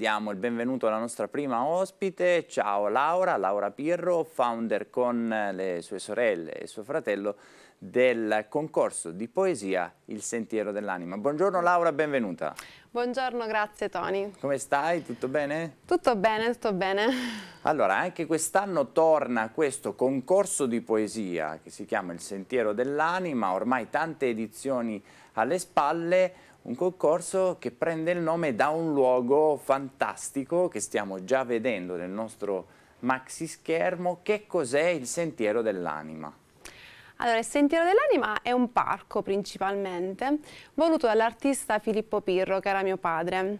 Diamo il benvenuto alla nostra prima ospite, ciao Laura, Laura Pirro, founder con le sue sorelle e suo fratello del concorso di poesia Il Sentiero dell'Anima. Buongiorno Laura, benvenuta. Buongiorno, grazie Tony. Come stai? Tutto bene? Tutto bene, tutto bene. Allora, anche quest'anno torna questo concorso di poesia che si chiama Il Sentiero dell'Anima, ormai tante edizioni alle spalle, un concorso che prende il nome da un luogo fantastico che stiamo già vedendo nel nostro maxi schermo, che cos'è il Sentiero dell'Anima? Allora, il Sentiero dell'Anima è un parco principalmente, voluto dall'artista Filippo Pirro, che era mio padre.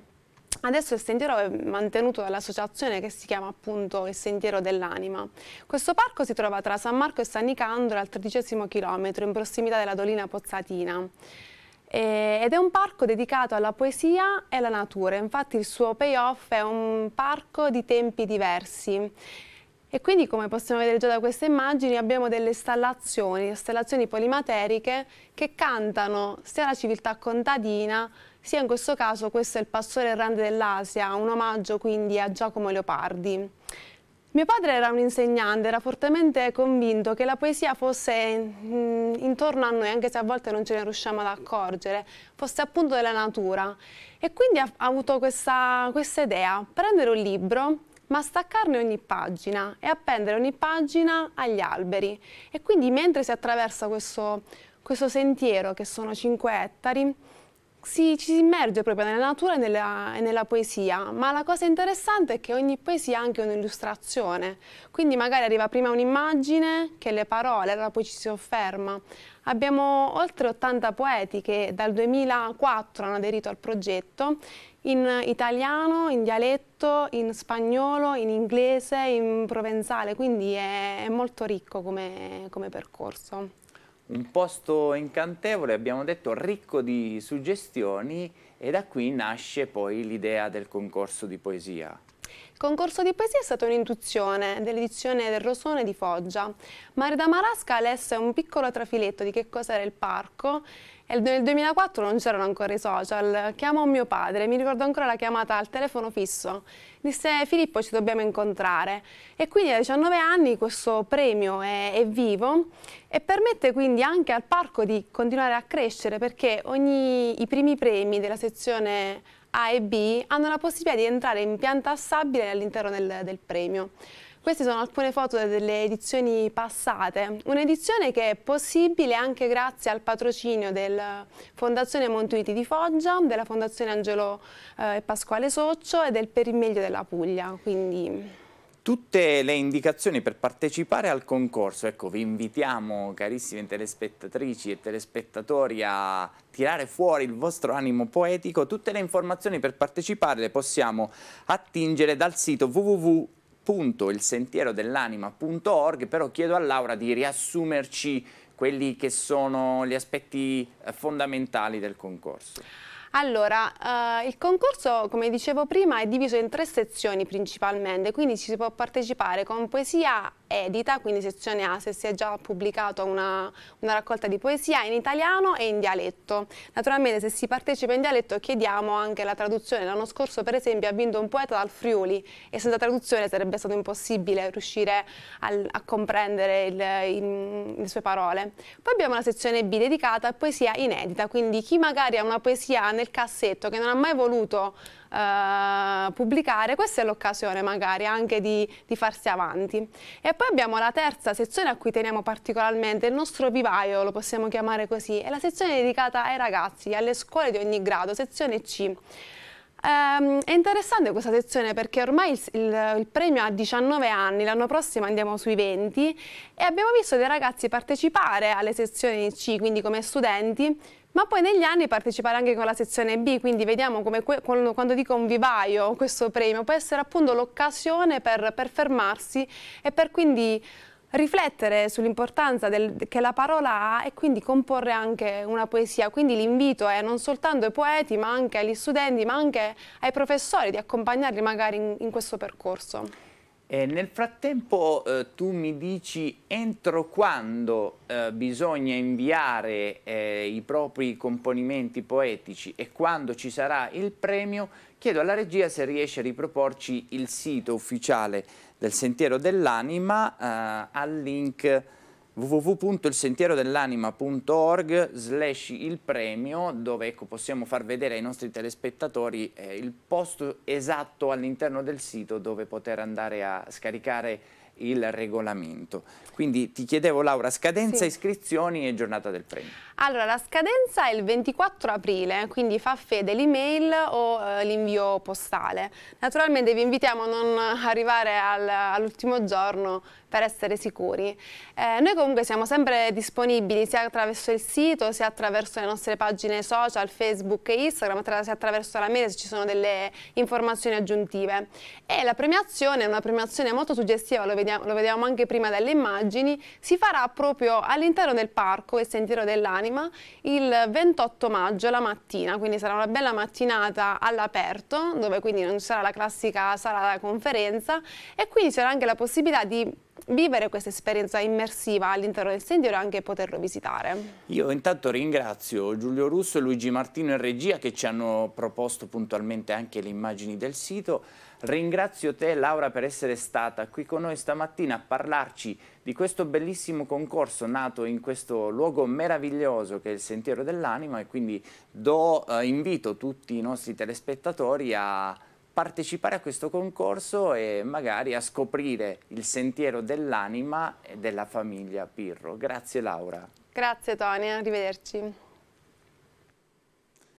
Adesso il sentiero è mantenuto dall'associazione che si chiama appunto il Sentiero dell'Anima. Questo parco si trova tra San Marco e San Nicandro al tredicesimo chilometro, in prossimità della Dolina Pozzatina. Eh, ed è un parco dedicato alla poesia e alla natura, infatti il suo payoff è un parco di tempi diversi. E quindi come possiamo vedere già da queste immagini abbiamo delle stallazioni, installazioni polimateriche che cantano sia la civiltà contadina sia in questo caso questo è il pastore errante dell'Asia, un omaggio quindi a Giacomo Leopardi. Mio padre era un insegnante, era fortemente convinto che la poesia fosse mh, mm, intorno a noi, anche se a volte non ce ne riusciamo ad accorgere, fosse appunto della natura. E quindi ha, ha avuto questa, questa idea, prendere un libro ma staccarne ogni pagina e appendere ogni pagina agli alberi. E quindi mentre si attraversa questo, questo sentiero, che sono 5 ettari, si, ci si immerge proprio nella natura e nella, e nella, poesia, ma la cosa interessante è che ogni poesia ha anche un'illustrazione, quindi magari arriva prima un'immagine che le parole, allora poi ci si sofferma. Abbiamo oltre 80 poeti che dal 2004 hanno aderito al progetto in italiano, in dialetto, in spagnolo, in inglese, in provenzale, quindi è, è molto ricco come, come percorso un posto incantevole, abbiamo detto ricco di suggestioni e da qui nasce poi l'idea del concorso di poesia. Il concorso di poesia è stata un'induzione dell'edizione del Rosone di Foggia. Mare da Marasca adesso è un piccolo trafiletto di che cos'era il parco e nel 2004 non c'erano ancora i social. Chiamò mio padre, mi ricordo ancora la chiamata al telefono fisso. Disse Filippo ci dobbiamo incontrare e quindi a 19 anni questo premio è, è vivo e permette quindi anche al parco di continuare a crescere perché ogni, i primi premi della sezione a e B hanno la possibilità di entrare in pianta assabile all'interno del, del premio. Queste sono alcune foto delle edizioni passate, un'edizione che è possibile anche grazie al patrocinio della Fondazione Montuiti di Foggia, della Fondazione Angelo eh, e Pasquale Soccio e del Perimeglio della Puglia. Quindi tutte le indicazioni per partecipare al concorso. Ecco, vi invitiamo, carissime telespettatrici e telespettatori, a tirare fuori il vostro animo poetico. Tutte le informazioni per partecipare le possiamo attingere dal sito www www.elsentierodellanima.org, però chiedo a Laura di riassumerci quelli che sono gli aspetti eh, fondamentali del concorso. Allora, eh, il concorso, come dicevo prima, è diviso in tre sezioni principalmente, quindi ci si può partecipare con poesia edita, quindi sezione A, se si è già pubblicato una, una raccolta di poesia in italiano e in dialetto. Naturalmente se si partecipa in dialetto chiediamo anche la traduzione. L'anno scorso per esempio ha vinto un poeta dal Friuli e senza traduzione sarebbe stato impossibile riuscire a, a comprendere il, il, le sue parole. Poi abbiamo la sezione B dedicata a poesia inedita, quindi chi magari ha una poesia nel cassetto che non ha mai voluto eh, pubblicare, questa è l'occasione magari anche di, di, farsi avanti. E poi abbiamo la terza sezione a cui teniamo particolarmente, il nostro vivaio, lo possiamo chiamare così, è la sezione dedicata ai ragazzi, alle scuole di ogni grado, sezione C. Um, è interessante questa sezione perché ormai il, il, il premio ha 19 anni, l'anno prossimo andiamo sui 20 e abbiamo visto dei ragazzi partecipare alle sezioni C, quindi come studenti, ma poi negli anni partecipare anche con la sezione B, quindi vediamo come quando, quando dico un vivaio questo premio può essere appunto l'occasione per, per fermarsi e per quindi riflettere sull'importanza che la parola ha e quindi comporre anche una poesia. Quindi l'invito è non soltanto ai poeti ma anche agli studenti ma anche ai professori di accompagnarli magari in, in questo percorso. E nel frattempo eh, tu mi dici entro quando eh, bisogna inviare eh, i propri componimenti poetici e quando ci sarà il premio, chiedo alla regia se riesce a riproporci il sito ufficiale del Sentiero dell'Anima eh, al link www.elsentierodellanima.org slash il premio dove ecco, possiamo far vedere ai nostri telespettatori eh, il posto esatto all'interno del sito dove poter andare a scaricare il regolamento. Quindi ti chiedevo Laura, scadenza, sì. iscrizioni e giornata del premio. Allora, la scadenza è il 24 aprile, quindi fa fede l'email o eh, l'invio postale. Naturalmente vi invitiamo a non arrivare al, all'ultimo giorno per essere sicuri. Eh, noi comunque siamo sempre disponibili sia attraverso il sito, sia attraverso le nostre pagine social, Facebook e Instagram, sia attraverso la mail se ci sono delle informazioni aggiuntive. E la premiazione è una premiazione molto suggestiva, lo vediamo, lo vediamo anche prima dalle immagini, si farà proprio all'interno del parco il sentiero dell'anima il 28 maggio la mattina, quindi sarà una bella mattinata all'aperto, dove quindi non ci sarà la classica sala da conferenza e quindi c'era anche la possibilità di vivere questa esperienza immersiva all'interno del sentiero e anche poterlo visitare. Io intanto ringrazio Giulio Russo e Luigi Martino in regia che ci hanno proposto puntualmente anche le immagini del sito. Ringrazio te Laura per essere stata qui con noi stamattina a parlarci di questo bellissimo concorso nato in questo luogo meraviglioso che è il Sentiero dell'Anima e quindi do, eh, invito tutti i nostri telespettatori a partecipare a questo concorso e magari a scoprire il sentiero dell'anima e della famiglia Pirro. Grazie Laura. Grazie Tony, arrivederci.